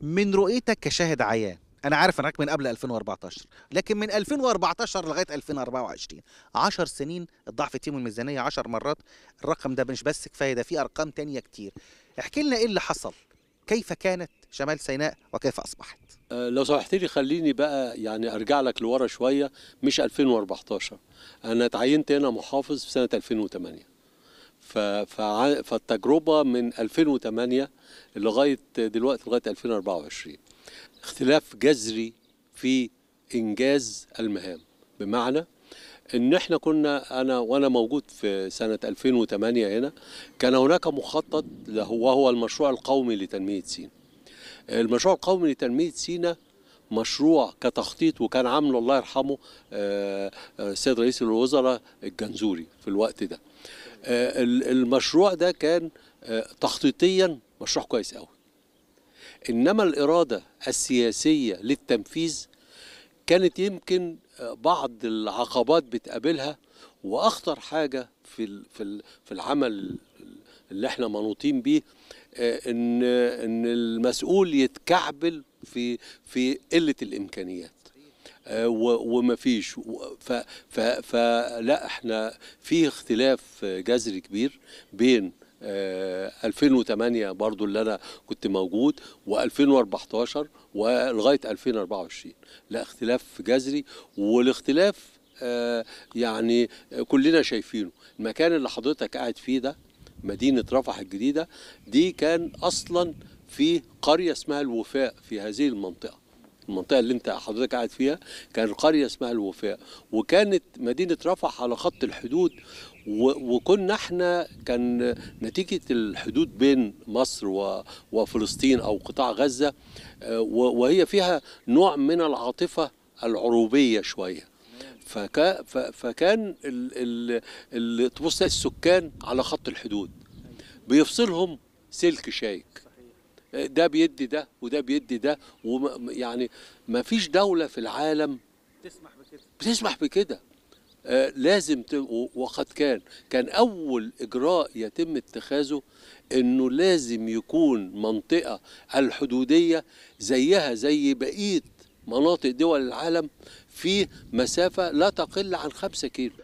من رؤيتك كشاهد عيان انا عارف انك من قبل 2014 لكن من 2014 لغايه 2024 10 سنين الضعف تيم الميزانيه 10 مرات الرقم ده مش بس كفايه ده في ارقام تانية كتير احكي لنا ايه اللي حصل كيف كانت شمال سيناء وكيف اصبحت أه لو سمحت لي خليني بقى يعني ارجع لك لورا شويه مش 2014 انا اتعينت هنا محافظ في سنه 2008 فالتجربه من 2008 لغايه دلوقتي لغايه 2024 اختلاف جذري في انجاز المهام بمعنى ان احنا كنا انا وانا موجود في سنه 2008 هنا كان هناك مخطط وهو المشروع القومي لتنميه سينا المشروع القومي لتنميه سينا مشروع كتخطيط وكان عامله الله يرحمه آه، آه، السيد رئيس الوزراء الجنزوري في الوقت ده آه، المشروع ده كان تخطيطيا مشروع كويس قوي انما الاراده السياسيه للتنفيذ كانت يمكن بعض العقبات بتقابلها واخطر حاجه في في العمل اللي احنا منوطين بيه ان ان المسؤول يتكعبل في في قله الامكانيات آه، وما فيش فلا احنا في اختلاف جذري كبير بين 2008 آه، برضو اللي انا كنت موجود و2014 ولغايه 2024 لا اختلاف جذري والاختلاف آه، يعني كلنا شايفينه المكان اللي حضرتك قاعد فيه ده مدينة رفح الجديدة دي كان أصلا في قرية اسمها الوفاء في هذه المنطقة المنطقة اللي انت حضرتك قاعد فيها كان قرية اسمها الوفاء وكانت مدينة رفح على خط الحدود وكنا احنا كان نتيجة الحدود بين مصر وفلسطين أو قطاع غزة آه، وهي فيها نوع من العاطفة العروبية شوية فكا فكان ال ال تبص السكان على خط الحدود بيفصلهم سلك شايك ده بيدي ده وده بيدي ده يعني ما فيش دولة في العالم بتسمح بكده بتسمح بكده آه لازم وقد كان كان أول إجراء يتم اتخاذه إنه لازم يكون منطقة الحدودية زيها زي بقية مناطق دول العالم في مسافة لا تقل عن 5 كيلو